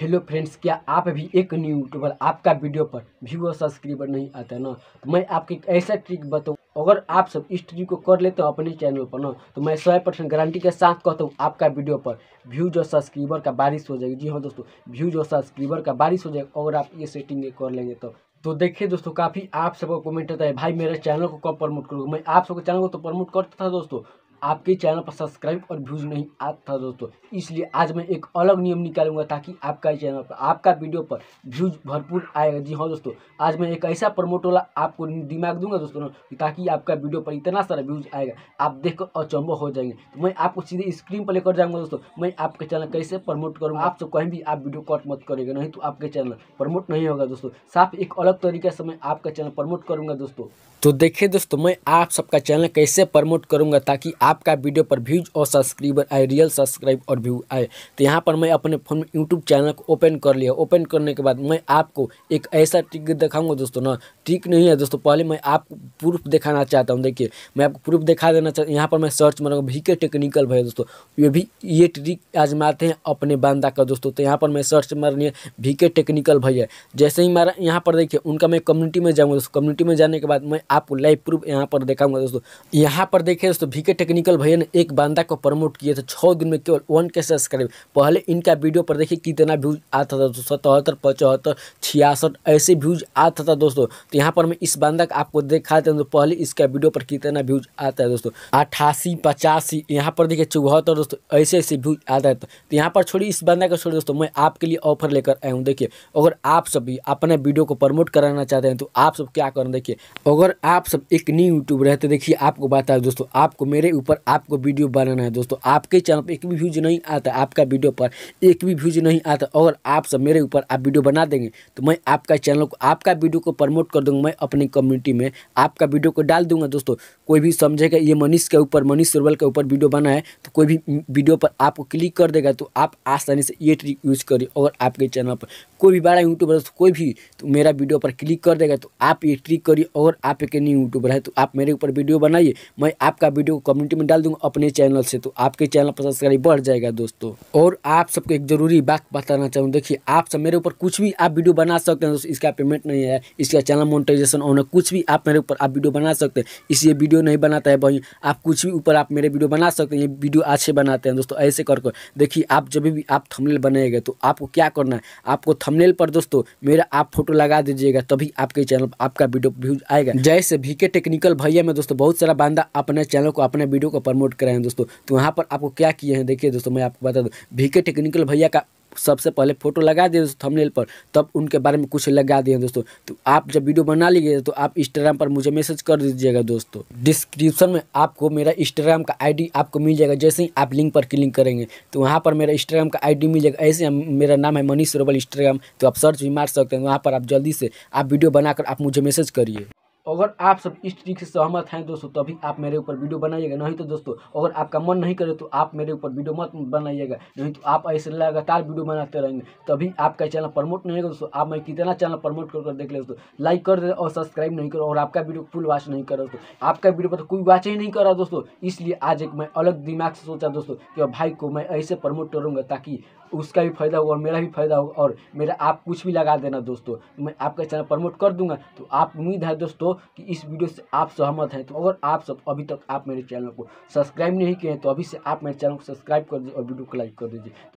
hello friends क्या आप भी एक न्यू यूट्यूबर आपका वीडियो पर व्यू और सब्सक्राइबर नहीं आता ना तो मैं आपको एक ऐसा ट्रिक बताऊँ अगर आप सब इस ट्रिक को कर लेते हो अपने चैनल पर ना तो मैं सौ परसेंट गारंटी के साथ कहता हूँ आपका वीडियो पर व्यूज और सब्सक्राइबर का बारिश हो जाएगी जी हाँ दोस्तों व्यूज और सब्सक्राइबर का बारिश हो जाएगा अगर आप ये सेटिंग कर लेंगे तो तो देखिए दोस्तों काफ़ी आप सबका कमेंट आता है भाई मेरे चैनल को कब प्रमोट करोगे मैं आप सबके चैनल को तो प्रमोट करता था दोस्तों आपके चैनल पर सब्सक्राइब और व्यूज़ नहीं आता दोस्तों इसलिए आज मैं एक अलग नियम निकालूंगा ताकि आपका चैनल पर आपका वीडियो पर व्यूज़ भरपूर आएगा जी हाँ दोस्तों आज मैं एक ऐसा प्रमोट वाला आपको दिमाग दूंगा दोस्तों ताकि आपका वीडियो पर इतना सारा व्यूज़ आएगा आप देख कर अचंबो हो जाएंगे तो मैं आपको सीधे स्क्रीन पर लेकर जाऊँगा दोस्तों मैं आपके चैनल कैसे प्रमोट करूँगा आप सब कहीं भी आप वीडियो कॉट मत करेगा नहीं तो आपके चैनल प्रमोट नहीं होगा दोस्तों साफ एक अलग तरीके से मैं आपका चैनल प्रमोट करूँगा दोस्तों तो देखिए दोस्तों मैं आप सबका चैनल कैसे प्रमोट करूँगा ताकि आप आपका वीडियो पर व्यूज और सब्सक्राइबर आए रियल सब्सक्राइब और व्यू आए तो यहाँ पर मैं अपने फ़ोन में यूट्यूब चैनल को ओपन कर लिया ओपन करने के बाद मैं आपको एक ऐसा टिकट दिखाऊंगा दोस्तों ना ठीक नहीं है दोस्तों पहले मैं आपको प्रूफ दिखाना चाहता हूँ देखिए मैं आपको प्रूफ दिखा देना चाहता हूँ यहाँ पर मैं सर्च मारूंगा भी के टेक्निकल भाई दोस्तों ये भी ये ट्रिक आजमाते हैं अपने बांदा का दोस्तों तो यहाँ पर मैं सर्च मारनी है भी के टेक्निकल भैया जैसे ही मारा यहाँ पर देखिए उनका मैं कम्युनिटी में जाऊँगा दोस्तों कम्युनिटी में जाने के बाद मैं आपको लाइव प्रूफ यहाँ पर दिखाऊंगा दोस्तों यहाँ पर देखिए दोस्तों भी टेक्निकल भैया ने एक बांदा को प्रमोट किया था छः दिन में केवल वन के सब्सक्राइब पहले इनका वीडियो पर देखिए कितना व्यूज आता था दोस्तों सतहत्तर पचहत्तर छियासठ ऐसे व्यूज आता था दोस्तों तो यहाँ पर मैं इस बंदा का आपको दिखाते हैं तो पहले इसका वीडियो पर कितना व्यूज आता है दोस्तों अट्ठासी पचासी यहाँ पर देखिए चौहत्तर दोस्तों ऐसे ऐसे व्यूज आता है तो यहाँ पर छोड़िए इस बंदा का छोड़िए दोस्तों मैं आपके लिए ऑफर लेकर आया हूँ देखिए अगर आप सब भी अपने वीडियो को प्रमोट कराना चाहते हैं तो आप सब क्या करें देखिए अगर आप सब एक न्यू यूट्यूब रहते देखिए आपको बता दोस्तों आपको मेरे ऊपर आपको वीडियो बनाना है दोस्तों आपके चैनल पर एक भी व्यूज नहीं आता आपका वीडियो पर एक भी व्यूज नहीं आता अगर आप सब मेरे ऊपर आप वीडियो बना देंगे तो मैं आपका चैनल को आपका वीडियो को प्रमोट कर कर दूंगा मैं अपनी कम्युनिटी में आपका वीडियो को डाल दूंगा दोस्तों कोई भी समझेगा ये मनीष के ऊपर मनीष सुरवल के ऊपर वीडियो बना है तो कोई भी वीडियो पर आपको क्लिक कर देगा तो आप आसानी से ये ट्रिक यूज़ करिए और आपके चैनल पर कोई भी बड़ा यूट्यूबर तो कोई भी तो मेरा वीडियो पर क्लिक कर देगा तो आप ये ट्रिक करिए और आप एक न्यू यूट्यूबर है तो आप मेरे ऊपर वीडियो बनाइए मैं आपका वीडियो कम्युनिटी में डाल दूंगा अपने चैनल से तो आपके चैनल पर सब्सक्राइब बढ़ जाएगा दोस्तों और आप सबको एक ज़रूरी बात बताना चाहूँ देखिए आप सब मेरे ऊपर कुछ भी आप वीडियो बना सकते हैं दोस्तों इसका पेमेंट नहीं है इसका चैनल मोनिटाइजेशन ऑन है कुछ भी आप मेरे ऊपर आप वीडियो बना सकते हैं इसलिए वीडियो नहीं बनाता है भाई आप कुछ भी ऊपर आप मेरे वीडियो बना सकते हैं ये वीडियो अच्छे बनाते हैं दोस्तों ऐसे करके देखिए आप जब भी आप थमनेल बनाएंगे तो आपको क्या करना है आपको थमनेल पर दोस्तों मेरा आप फोटो लगा दीजिएगा तभी आपके चैनल आपका वीडियो व्यूज आएगा जैसे वी के टेक्निकल भैया में दोस्तों बहुत सारा बंदा अपने चैनल को अपने वीडियो को प्रमोट कराए हैं दोस्तों तो यहाँ पर आपको क्या किए हैं देखिए दोस्तों मैं आपको बता दूँ वी टेक्निकल भैया का सबसे पहले फोटो लगा दिए दोस्तों थंबनेल पर तब उनके बारे में कुछ लगा दिए दोस्तों तो आप जब वीडियो बना लीजिए तो आप इंस्टाग्राम पर मुझे मैसेज कर दीजिएगा दोस्तों डिस्क्रिप्शन में आपको मेरा इंस्टाग्राम का आईडी आपको मिल जाएगा जैसे ही आप लिंक पर क्लिक करेंगे तो वहाँ पर मेरा इंस्टाग्राम का आई मिल जाएगा ऐसे मेरा नाम है मनीष रोबल इंस्टाग्राम तो आप सर्च भी मार सकते हैं वहाँ पर आप जल्दी से आप वीडियो बनाकर आप मुझे मैसेज करिए तो अगर आप सब इस ट्रिक से सहमत हैं दोस्तों तभी तो आप मेरे ऊपर वीडियो बनाइएगा नहीं तो दोस्तों अगर आपका मन नहीं करे तो आप मेरे ऊपर वीडियो मत बनाइएगा नहीं तो आप ऐसे लगातार वीडियो बनाते रहेंगे तभी आपका चैनल प्रमोट नहीं होगा दोस्तों आप मैं कितना चैनल प्रमोट कर कर देख ले दोस्तों लाइक कर दे और सब्सक्राइब नहीं करो और आपका वीडियो फुल वॉच नहीं करो दोस्तों आपका वीडियो पर तो कोई वॉच ही नहीं कर रहा दोस्तों इसलिए आज एक मैं अलग दिमाग से सोचा दोस्तों कि भाई को मैं ऐसे प्रमोट करूँगा ताकि उसका भी फायदा हो और मेरा भी फायदा हो और मेरा आप कुछ भी लगा देना दोस्तों मैं आपका चैनल प्रमोट कर दूंगा तो आप उम्मीद है दोस्तों कि इस वीडियो से आप सहमत हैं तो अगर आप सब अभी तक आप मेरे चैनल को सब्सक्राइब नहीं किए हैं तो अभी से आप मेरे चैनल को सब्सक्राइब कर दीजिए और वीडियो को लाइक कर दीजिए